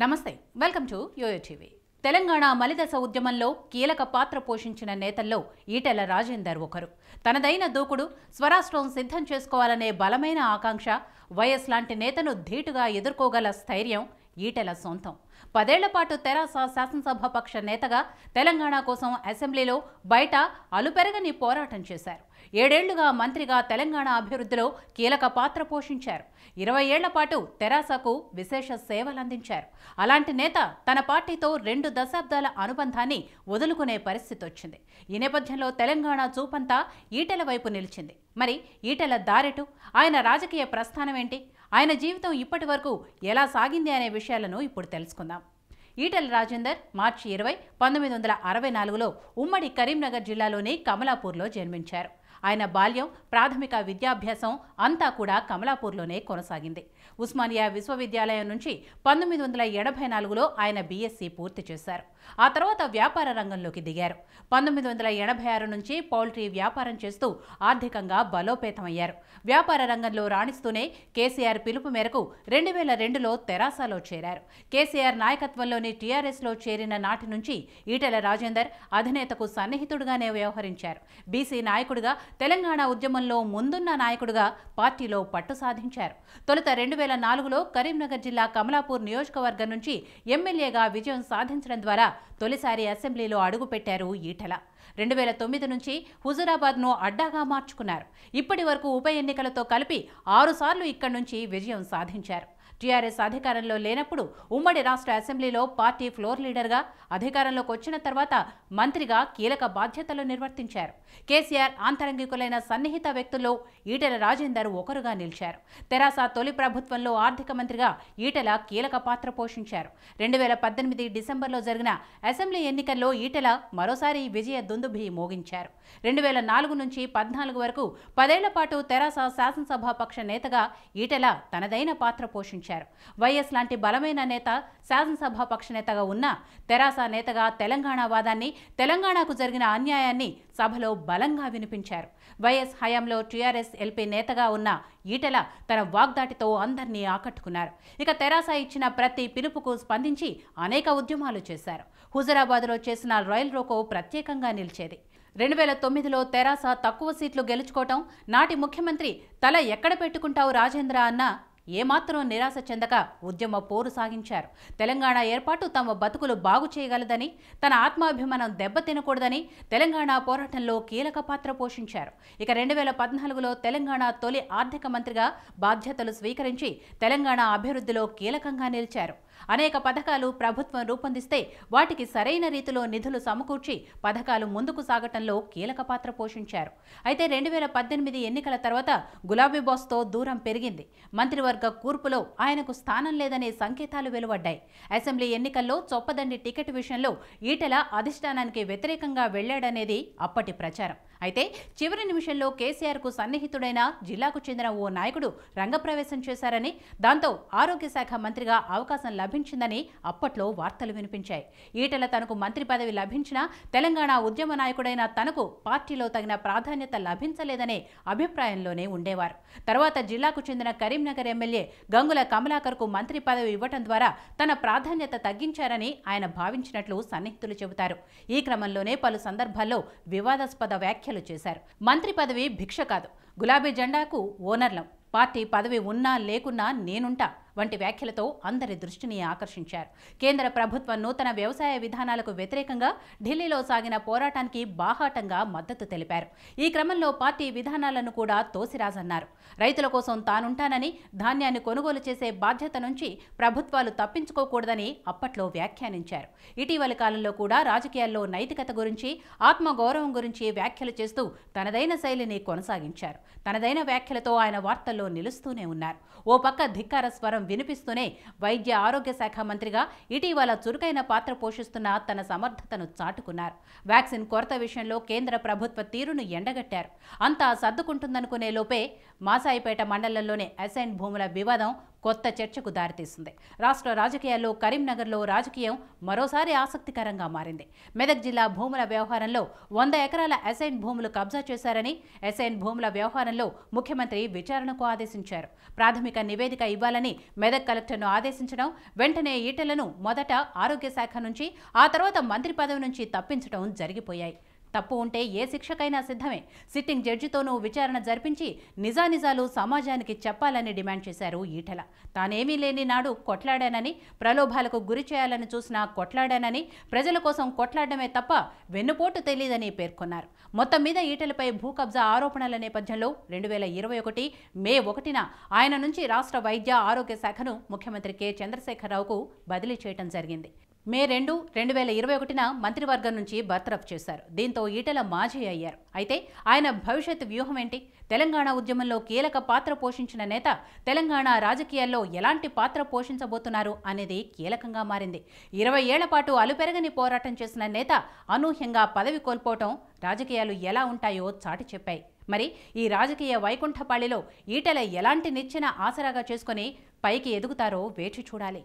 నమస్తే welcome to yoyo TV Telangana మలిదశ ఉద్యమంలో కీలక పాత్ర పోషించిన నేతల్లో ఈటెల రాజేందర్ ఒకరు తనదైన దూకుడు స్వరాష్ట్రం సిద్ధం చేసుకోవాలనే బలమైన ఆకాంక్ష వైఎస్ లాంటి నేతను ధీటుగా ఎదుర్కోగల స్థైర్యం ఈటెల సొంతం పదేళ్లపాటు తెరాస శాసనసభ పక్ష నేతగా తెలంగాణ కోసం అసెంబ్లీలో బయట అలుపెరగని పోరాటం చేశారు ఏడేళ్లుగా మంత్రిగా తెలంగాణ అభివృద్ధిలో కీలక పాత్ర పోషించారు ఇరవై ఏళ్ల పాటు తెరాసకు విశేష సేవలందించారు అలాంటి నేత తన పార్టీతో రెండు దశాబ్దాల అనుబంధాన్ని వదులుకునే పరిస్థితి వచ్చింది ఈ నేపథ్యంలో తెలంగాణ చూపంతా ఈటెల వైపు నిలిచింది మరి ఈటెల దారెటు ఆయన రాజకీయ ప్రస్థానం ఏంటి ఆయన జీవితం ఇప్పటి వరకు ఎలా సాగింది అనే విషయాలను ఇప్పుడు తెలుసుకుందాం ఈటల్ రాజేందర్ మార్చి ఇరవై పంతొమ్మిది వందల అరవై నాలుగులో ఉమ్మడి కరీంనగర్ జిల్లాలోని కమలాపూర్లో జన్మించారు ఆయన బాల్యం ప్రాథమిక విద్యాభ్యాసం అంతా కూడా కమలాపూర్లోనే కొనసాగింది ఉస్మానియా విశ్వవిద్యాలయం నుంచి పంతొమ్మిది వందల ఎనభై నాలుగులో ఆయన బీఎస్సీ పూర్తి చేశారు ఆ తర్వాత వ్యాపార రంగంలోకి దిగారు పంతొమ్మిది వందల ఎనభై ఆరు నుంచి పౌల్ట్రీ వ్యాపారం చేస్తూ ఆర్థికంగా బలోపేతమయ్యారు వ్యాపార రంగంలో రాణిస్తూనే కేసీఆర్ పిలుపు మేరకు రెండు వేల రెండులో తెరాసలో చేరారు కేసీఆర్ నాయకత్వంలోని టీఆర్ఎస్లో చేరిన నాటి నుంచి ఈటెల రాజేందర్ అధినేతకు సన్నిహితుడుగానే వ్యవహరించారు బీసీ నాయకుడిగా తెలంగాణ ఉద్యమంలో ముందున్న నాయకుడుగా పార్టీలో పట్టు సాధించారు తొలుత రెండు వేల నాలుగులో కరీంనగర్ జిల్లా కమలాపూర్ నియోజకవర్గం నుంచి ఎమ్మెల్యేగా విజయం సాధించడం ద్వారా తొలిసారి అసెంబ్లీలో అడుగుపెట్టారు ఈటల రెండు వేల తొమ్మిది నుంచి హుజురాబాద్ను అడ్డాగా మార్చుకున్నారు ఇప్పటి వరకు ఉప ఎన్నికలతో కలిపి ఆరుసార్లు ఇక్కడి నుంచి విజయం సాధించారు టీఆర్ఎస్ అధికారంలో లేనప్పుడు ఉమ్మడి రాష్ట్ర అసెంబ్లీలో పార్టీ ఫ్లోర్ లీడర్గా అధికారంలోకి వచ్చిన తర్వాత మంత్రిగా కీలక బాధ్యతలు నిర్వర్తించారు కేసీఆర్ ఆంతరంగికులైన సన్నిహిత వ్యక్తుల్లో ఈటెల రాజేందర్ ఒకరుగా నిలిచారు తెరాస తొలి ప్రభుత్వంలో ఆర్థిక మంత్రిగా ఈటెల కీలక పాత్ర పోషించారు రెండు వేల పద్దెనిమిది డిసెంబర్లో జరిగిన అసెంబ్లీ ఎన్నికల్లో ఈటెల మరోసారి విజయ దుందుభి మోగించారు రెండు వేల నాలుగు నుంచి పద్నాలుగు వరకు పదేళ్ల పాటు తెరాస శాసనసభాపక్ష నేతగా ఈటెల తనదైన పాత్ర పోషించారు ప్రశ్నించారు వైఎస్ లాంటి బలమైన నేత శాసనసభ పక్ష నేతగా ఉన్నా తెరాస నేతగా తెలంగాణ వాదాన్ని తెలంగాణకు జరిగిన అన్యాయాన్ని సభలో బలంగా వినిపించారు వైఎస్ హయాంలో టీఆర్ఎస్ ఎల్పీ నేతగా ఉన్న ఈటెల తన వాగ్దాటితో అందరినీ ఆకట్టుకున్నారు ఇక తెరాస ఇచ్చిన ప్రతి పిలుపుకు స్పందించి అనేక ఉద్యమాలు చేశారు హుజరాబాద్లో చేసిన రైల్ రోకో ప్రత్యేకంగా నిలిచేది రెండు వేల తొమ్మిదిలో తెరాస తక్కువ సీట్లు గెలుచుకోవటం నాటి ముఖ్యమంత్రి తల ఎక్కడ పెట్టుకుంటావు రాజేంద్ర అన్న ఏమాత్రం నిరాశ చెందక ఉద్యమ పోరు సాగించారు తెలంగాణ ఏర్పాటు తమ బతుకులు బాగు చేయగలదని తన ఆత్మాభిమానం దెబ్బతినకూడదని తెలంగాణ పోరాటంలో కీలక పాత్ర పోషించారు ఇక రెండు వేల పద్నాలుగులో తెలంగాణ తొలి ఆర్థిక మంత్రిగా బాధ్యతలు స్వీకరించి తెలంగాణ అభివృద్ధిలో కీలకంగా నిలిచారు అనేక పథకాలు ప్రభుత్వం రూపొందిస్తే వాటికి సరైన రీతిలో నిధులు సమకూర్చి పథకాలు ముందుకు సాగటంలో కీలక పాత్ర పోషించారు అయితే రెండు వేల పద్దెనిమిది ఎన్నికల తర్వాత గులాబీ బాస్తో దూరం పెరిగింది మంత్రివర్గ కూర్పులో ఆయనకు స్థానం లేదనే సంకేతాలు వెలువడ్డాయి అసెంబ్లీ ఎన్నికల్లో చొప్పదండి టికెట్ విషయంలో ఈటెల అధిష్టానానికి వ్యతిరేకంగా వెళ్లాడనేది అప్పటి ప్రచారం అయితే చివరి నిమిషంలో కేసీఆర్కు సన్నిహితుడైన జిల్లాకు చెందిన ఓ నాయకుడు రంగప్రవేశం చేశారని దాంతో ఆరోగ్య శాఖ మంత్రిగా అవకాశం లభించిందని అప్పట్లో వార్తలు వినిపించాయి ఈటల తనకు మంత్రి పదవి లభించినా తెలంగాణ ఉద్యమ నాయకుడైన తనకు పార్టీలో తగిన ప్రాధాన్యత లభించలేదనే అభిప్రాయంలోనే ఉండేవారు తర్వాత జిల్లాకు చెందిన కరీంనగర్ ఎమ్మెల్యే గంగుల కమలాకర్కు మంత్రి పదవి ఇవ్వటం ద్వారా తన ప్రాధాన్యత తగ్గించారని ఆయన భావించినట్లు సన్నిహితులు చెబుతారు ఈ క్రమంలోనే పలు సందర్భాల్లో వివాదాస్పద వ్యాఖ్యలు చేశారు మంత్రి పదవి భిక్ష కాదు గులాబీ జెండాకు ఓనర్లం పార్టీ పదవి ఉన్నా లేకున్నా నేనుంటా వంటి వ్యాఖ్యలతో అందరి దృష్టిని ఆకర్షించారు కేంద్ర ప్రభుత్వ నూతన వ్యవసాయ విధానాలకు వ్యతిరేకంగా ఢిల్లీలో సాగిన పోరాటానికి బాహాటంగా మద్దతు తెలిపారు ఈ క్రమంలో పార్టీ విధానాలను కూడా తోసిరాజన్నారు రైతుల కోసం తానుంటానని ధాన్యాన్ని కొనుగోలు చేసే బాధ్యత నుంచి ప్రభుత్వాలు తప్పించుకోకూడదని అప్పట్లో వ్యాఖ్యానించారు ఇటీవలి కాలంలో కూడా రాజకీయాల్లో నైతికత గురించి ఆత్మగౌరవం గురించి వ్యాఖ్యలు చేస్తూ తనదైన శైలిని కొనసాగించారు తనదైన వ్యాఖ్యలతో ఆయన వార్తల్లో నిలుస్తూనే ఉన్నారు ఓ పక్క ధిక్కార స్వరం వినిపిస్తూనే వైద్య ఆరోగ్య శాఖ మంత్రిగా ఇటీవల చురుకైన పాత్ర పోషిస్తున్న తన సమర్థతను చాటుకున్నారు వ్యాక్సిన్ కొరత విషయంలో కేంద్ర ప్రభుత్వ తీరును ఎండగట్టారు అంతా సర్దుకుంటుందనుకునే లోపే మాసాయిపేట మండలంలోని అసైన్ భూముల వివాదం కొత్త చర్చకు దారితీస్తుంది రాష్ట్ర రాజకీయాల్లో కరీంనగర్లో రాజకీయం మరోసారి ఆసక్తికరంగా మారింది మెదక్ జిల్లా భూముల వ్యవహారంలో వంద ఎకరాల ఎసైన్ భూములు కబ్జా చేశారని ఎసైన్ భూముల వ్యవహారంలో ముఖ్యమంత్రి విచారణకు ఆదేశించారు ప్రాథమిక నివేదిక ఇవ్వాలని మెదక్ కలెక్టర్ను ఆదేశించడం వెంటనే ఈటలను మొదట ఆరోగ్య శాఖ నుంచి ఆ తర్వాత మంత్రి పదవి నుంచి తప్పించడం జరిగిపోయాయి తప్పు ఉంటే ఏ శిక్షకైనా సిద్ధమే సిట్టింగ్ జడ్జితోనూ విచారణ జరిపించి నిజానిజాలు సమాజానికి చెప్పాలని డిమాండ్ చేశారు ఈటెల తానేమీ లేని నాడు కొట్లాడానని ప్రలోభాలకు గురి చేయాలని చూసినా కొట్లాడానని ప్రజల కోసం కొట్లాడమే తప్ప వెన్నుపోటు తెలియదని పేర్కొన్నారు మొత్తం మీద ఈటెలపై భూ కబ్జా ఆరోపణల నేపథ్యంలో రెండు వేల ఇరవై ఒకటి మే ఒకటిన ఆయన నుంచి రాష్ట్ర వైద్య ఆరోగ్య శాఖను ముఖ్యమంత్రి కె చంద్రశేఖరరావుకు బదిలీ చేయడం జరిగింది మే రెండు రెండు వేల ఇరవై ఒకటిన మంత్రివర్గం నుంచి బర్తరఫ్ చేశారు దీంతో ఈటల మాజీ అయ్యారు అయితే ఆయన భవిష్యత్ వ్యూహం ఏంటి తెలంగాణ ఉద్యమంలో కీలక పాత్ర పోషించిన నేత తెలంగాణ రాజకీయాల్లో ఎలాంటి పాత్ర పోషించబోతున్నారు అనేది కీలకంగా మారింది ఇరవై ఏళ్ల పాటు అలుపెరగని పోరాటం చేసిన నేత అనూహ్యంగా పదవి కోల్పోవటం రాజకీయాలు ఎలా ఉంటాయో చాటి చెప్పాయి మరి ఈ రాజకీయ వైకుంఠపాళిలో ఈటల ఎలాంటి నిచ్చెన ఆసరాగా చేసుకుని పైకి ఎదుగుతారో వేచి చూడాలి